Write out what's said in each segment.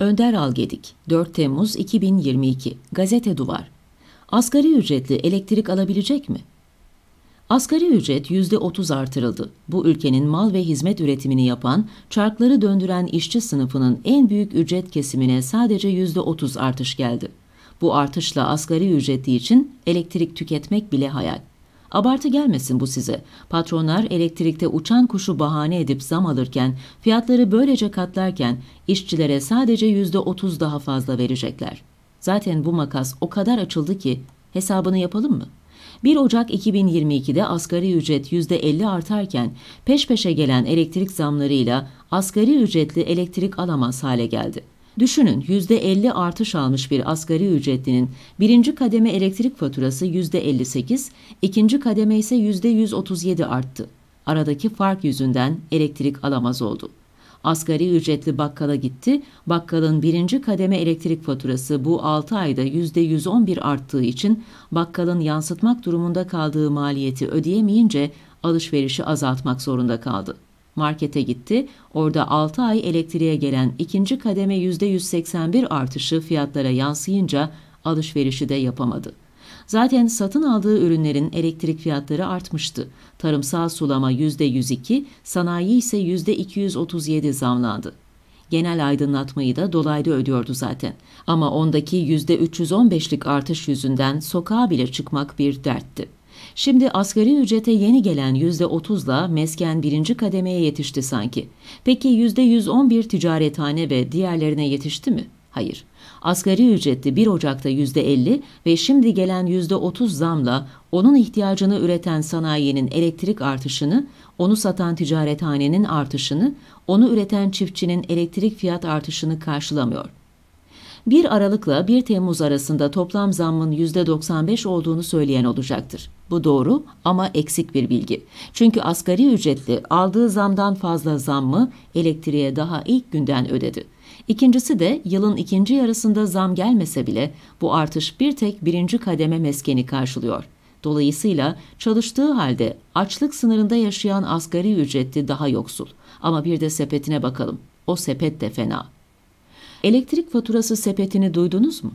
Önder Algedik, 4 Temmuz 2022, Gazete Duvar. Asgari ücretli elektrik alabilecek mi? Asgari ücret %30 artırıldı. Bu ülkenin mal ve hizmet üretimini yapan, çarkları döndüren işçi sınıfının en büyük ücret kesimine sadece %30 artış geldi. Bu artışla asgari ücretli için elektrik tüketmek bile hayal. Abartı gelmesin bu size. Patronlar elektrikte uçan kuşu bahane edip zam alırken, fiyatları böylece katlarken işçilere sadece yüzde otuz daha fazla verecekler. Zaten bu makas o kadar açıldı ki hesabını yapalım mı? 1 Ocak 2022'de asgari ücret %50 artarken peş peşe gelen elektrik zamlarıyla asgari ücretli elektrik alamaz hale geldi. Düşünün %50 artış almış bir asgari ücretlinin birinci kademe elektrik faturası %58, ikinci kademe ise %137 arttı. Aradaki fark yüzünden elektrik alamaz oldu. Asgari ücretli bakkala gitti, bakkalın birinci kademe elektrik faturası bu 6 ayda %111 arttığı için bakkalın yansıtmak durumunda kaldığı maliyeti ödeyemeyince alışverişi azaltmak zorunda kaldı. Markete gitti. Orada 6 ay elektriğe gelen ikinci kademe %181 artışı fiyatlara yansıyınca alışverişi de yapamadı. Zaten satın aldığı ürünlerin elektrik fiyatları artmıştı. Tarımsal sulama %102, sanayi ise %237 zamlandı. Genel aydınlatmayı da dolaylı ödüyordu zaten. Ama ondaki %315'lik artış yüzünden sokağa bile çıkmak bir dertti. Şimdi asgari ücrete yeni gelen %30'la mesken birinci kademeye yetişti sanki. Peki %111 ticarethane ve diğerlerine yetişti mi? Hayır. Asgari ücretli 1 Ocak'ta %50 ve şimdi gelen %30 zamla onun ihtiyacını üreten sanayinin elektrik artışını, onu satan ticarethanenin artışını, onu üreten çiftçinin elektrik fiyat artışını karşılamıyor. 1 Aralık'la 1 Temmuz arasında toplam zammın %95 olduğunu söyleyen olacaktır. Bu doğru ama eksik bir bilgi. Çünkü asgari ücretli aldığı zamdan fazla zammı elektriğe daha ilk günden ödedi. İkincisi de yılın ikinci yarısında zam gelmese bile bu artış bir tek birinci kademe meskeni karşılıyor. Dolayısıyla çalıştığı halde açlık sınırında yaşayan asgari ücretli daha yoksul. Ama bir de sepetine bakalım. O sepet de fena. Elektrik faturası sepetini duydunuz mu?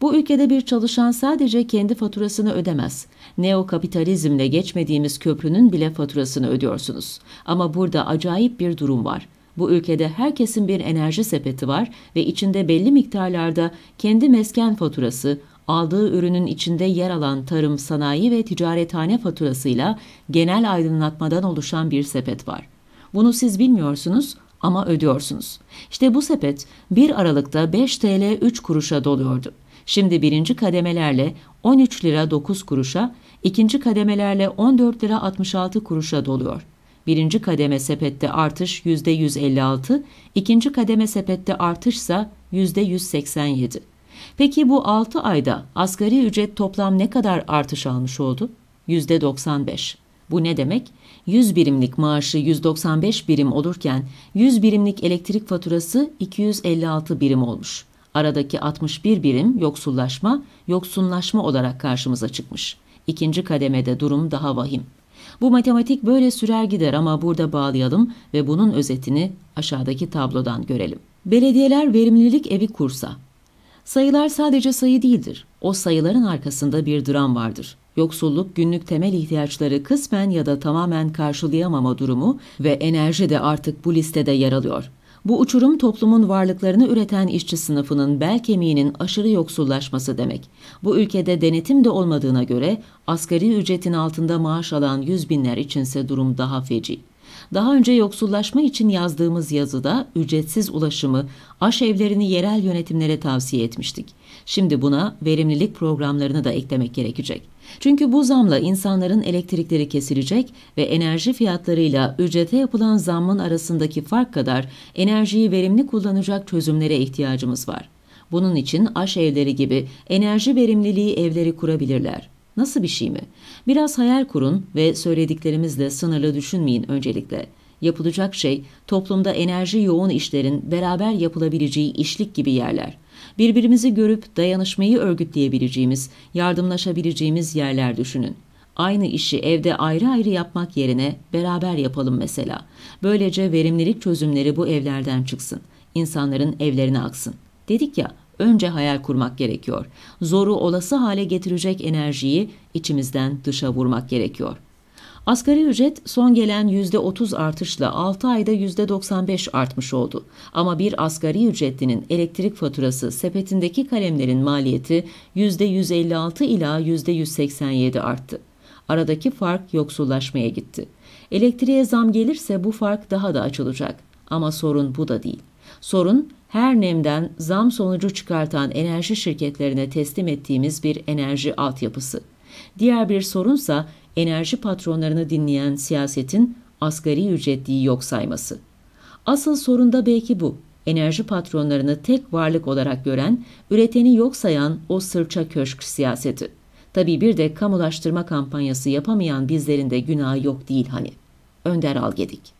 Bu ülkede bir çalışan sadece kendi faturasını ödemez. Neokapitalizmle geçmediğimiz köprünün bile faturasını ödüyorsunuz. Ama burada acayip bir durum var. Bu ülkede herkesin bir enerji sepeti var ve içinde belli miktarlarda kendi mesken faturası, aldığı ürünün içinde yer alan tarım, sanayi ve ticarethane faturasıyla genel aydınlatmadan oluşan bir sepet var. Bunu siz bilmiyorsunuz ama ödüyorsunuz. İşte bu sepet 1 Aralık'ta 5 TL 3 kuruşa doluyordu. Şimdi birinci kademelerle 13 lira 9 kuruşa, ikinci kademelerle 14 lira 66 kuruşa doluyor. Birinci kademe sepette artış %156, ikinci kademe sepette artışsa %187. Peki bu 6 ayda asgari ücret toplam ne kadar artış almış oldu? %95. Bu ne demek? 100 birimlik maaşı 195 birim olurken 100 birimlik elektrik faturası 256 birim olmuş. Aradaki 61 birim yoksullaşma, yoksunlaşma olarak karşımıza çıkmış. İkinci kademede durum daha vahim. Bu matematik böyle sürer gider ama burada bağlayalım ve bunun özetini aşağıdaki tablodan görelim. Belediyeler verimlilik evi kursa. Sayılar sadece sayı değildir. O sayıların arkasında bir dram vardır yoksulluk günlük temel ihtiyaçları kısmen ya da tamamen karşılayamama durumu ve enerji de artık bu listede yer alıyor. Bu uçurum toplumun varlıklarını üreten işçi sınıfının bel kemiğinin aşırı yoksullaşması demek. Bu ülkede denetim de olmadığına göre asgari ücretin altında maaş alan yüz binler içinse durum daha feci. Daha önce yoksullaşma için yazdığımız yazıda ücretsiz ulaşımı, aş evlerini yerel yönetimlere tavsiye etmiştik. Şimdi buna verimlilik programlarını da eklemek gerekecek. Çünkü bu zamla insanların elektrikleri kesilecek ve enerji fiyatlarıyla ücrete yapılan zammın arasındaki fark kadar enerjiyi verimli kullanacak çözümlere ihtiyacımız var. Bunun için aş evleri gibi enerji verimliliği evleri kurabilirler. Nasıl bir şey mi? Biraz hayal kurun ve söylediklerimizle sınırlı düşünmeyin öncelikle. Yapılacak şey toplumda enerji yoğun işlerin beraber yapılabileceği işlik gibi yerler. Birbirimizi görüp dayanışmayı örgütleyebileceğimiz, yardımlaşabileceğimiz yerler düşünün. Aynı işi evde ayrı ayrı yapmak yerine beraber yapalım mesela. Böylece verimlilik çözümleri bu evlerden çıksın. İnsanların evlerine aksın. Dedik ya Önce hayal kurmak gerekiyor. Zoru olası hale getirecek enerjiyi içimizden dışa vurmak gerekiyor. Asgari ücret son gelen %30 artışla 6 ayda %95 artmış oldu. Ama bir asgari ücretlinin elektrik faturası sepetindeki kalemlerin maliyeti %156 ila %187 arttı. Aradaki fark yoksullaşmaya gitti. Elektriğe zam gelirse bu fark daha da açılacak. Ama sorun bu da değil. Sorun her nemden zam sonucu çıkartan enerji şirketlerine teslim ettiğimiz bir enerji altyapısı. Diğer bir sorunsa enerji patronlarını dinleyen siyasetin asgari ücretliyi yok sayması. Asıl sorun da belki bu. Enerji patronlarını tek varlık olarak gören, üreteni yok sayan o sırça köşk siyaseti. Tabii bir de kamulaştırma kampanyası yapamayan bizlerin de günahı yok değil hani. Önder Algedik